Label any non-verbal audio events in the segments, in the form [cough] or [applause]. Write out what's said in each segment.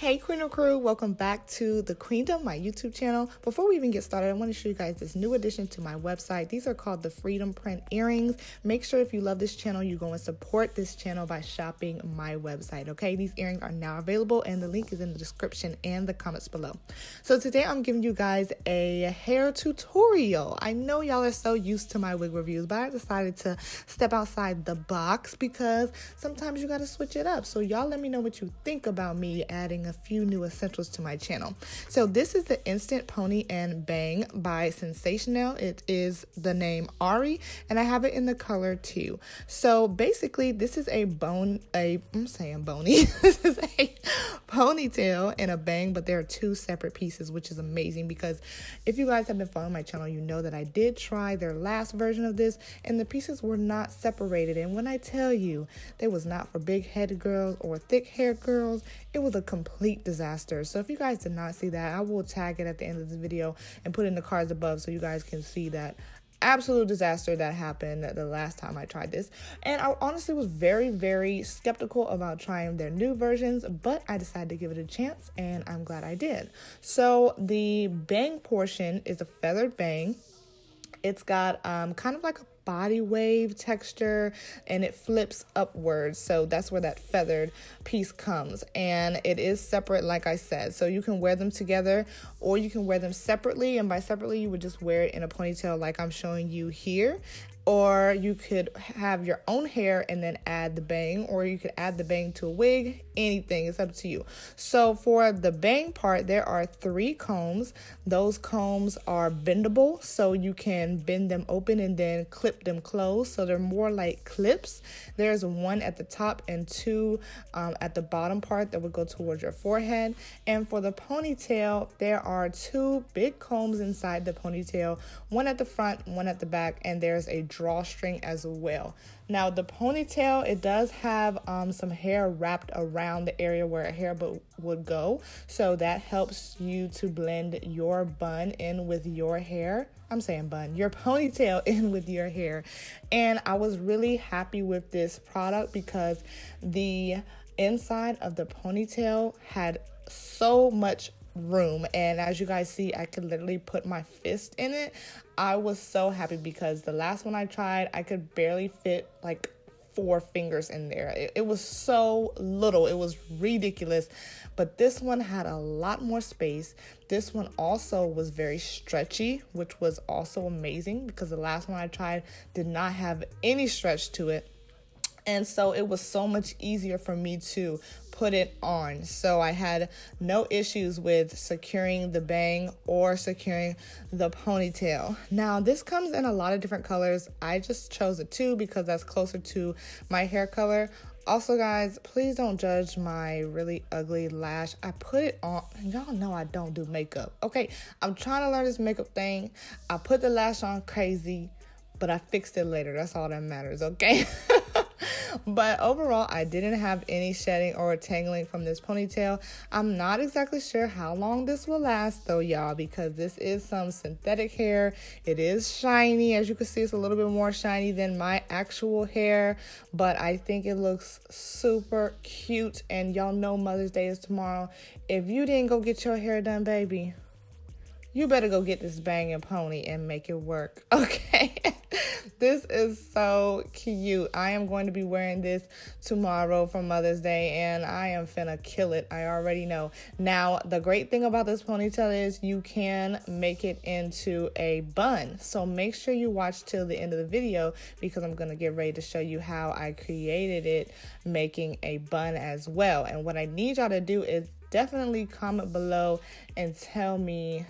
Hey, Queen of Crew, welcome back to the Queendom, my YouTube channel. Before we even get started, I want to show you guys this new addition to my website. These are called the Freedom Print Earrings. Make sure if you love this channel, you go and support this channel by shopping my website, okay? These earrings are now available, and the link is in the description and the comments below. So today I'm giving you guys a hair tutorial. I know y'all are so used to my wig reviews, but I decided to step outside the box because sometimes you got to switch it up. So y'all let me know what you think about me adding a few new essentials to my channel. So, this is the Instant Pony and Bang by Sensational. It is the name Ari, and I have it in the color too. So, basically, this is a bone, a, I'm saying bony, [laughs] this is a ponytail and a bang, but they're two separate pieces, which is amazing because if you guys have been following my channel, you know that I did try their last version of this and the pieces were not separated. And when I tell you, it was not for big headed girls or thick haired girls, it was a complete disaster. So if you guys did not see that, I will tag it at the end of this video and put in the cards above so you guys can see that absolute disaster that happened the last time I tried this. And I honestly was very, very skeptical about trying their new versions, but I decided to give it a chance and I'm glad I did. So the bang portion is a feathered bang. It's got um, kind of like a body wave texture and it flips upwards. So that's where that feathered piece comes. And it is separate, like I said. So you can wear them together or you can wear them separately. And by separately, you would just wear it in a ponytail, like I'm showing you here or you could have your own hair and then add the bang, or you could add the bang to a wig, anything, it's up to you. So, for the bang part, there are three combs. Those combs are bendable, so you can bend them open and then clip them closed. So, they're more like clips. There's one at the top and two um, at the bottom part that would go towards your forehead. And for the ponytail, there are two big combs inside the ponytail one at the front, one at the back, and there's a drawstring as well. Now the ponytail, it does have um, some hair wrapped around the area where a hair bow would go. So that helps you to blend your bun in with your hair. I'm saying bun, your ponytail [laughs] in with your hair. And I was really happy with this product because the inside of the ponytail had so much room and as you guys see I could literally put my fist in it. I was so happy because the last one I tried I could barely fit like four fingers in there. It, it, was so little, it was ridiculous. But this one had a lot more space. This one also was very stretchy, which was also amazing because the last one I tried did not have any stretch to it. And so it was so much easier for me to put it on. So I had no issues with securing the bang or securing the ponytail. Now, this comes in a lot of different colors. I just chose a two because that's closer to my hair color. Also, guys, please don't judge my really ugly lash. I put it on. Y'all know I don't do makeup. Okay, I'm trying to learn this makeup thing. I put the lash on crazy but I fixed it later. That's all that matters, okay? [laughs] but overall, I didn't have any shedding or tangling from this ponytail. I'm not exactly sure how long this will last though, y'all, because this is some synthetic hair. It is shiny. As you can see, it's a little bit more shiny than my actual hair, but I think it looks super cute. And y'all know Mother's Day is tomorrow. If you didn't go get your hair done, baby, you better go get this banging pony and make it work. [laughs] Okay. this is so cute. I am going to be wearing this tomorrow for Mother's Day and I am finna kill it. I already know. Now, the great thing about this ponytail is you can make it into a bun. So make sure you watch till the end of the video because I'm gonna get ready to show you how I created it making a bun as well. And what I need y'all to do is definitely comment below and tell me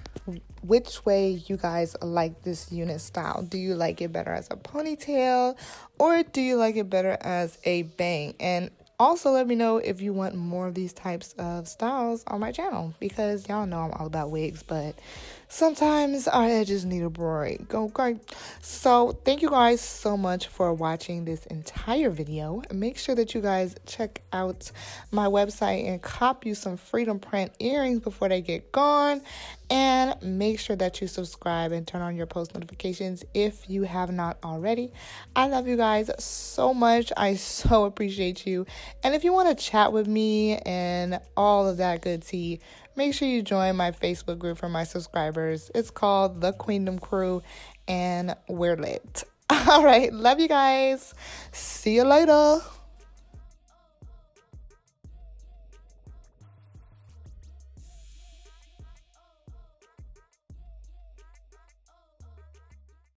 which way you guys like this unit style. Do you like it better as a ponytail or do you like it better as a bang? And also, let me know if you want more of these types of styles on my channel because y'all know I'm all about wigs, but sometimes our edges need a break. Okay. So thank you guys so much for watching this entire video. Make sure that you guys check out my website and cop you some Freedom Print earrings before they get gone. And make sure that you subscribe and turn on your post notifications if you have not already. I love you guys so much. I so appreciate you. And if you want to chat with me and all of that good tea, make sure you join my Facebook group for my subscribers. It's called The Queendom Crew, and we're lit. [laughs] All right, love you guys. See you later.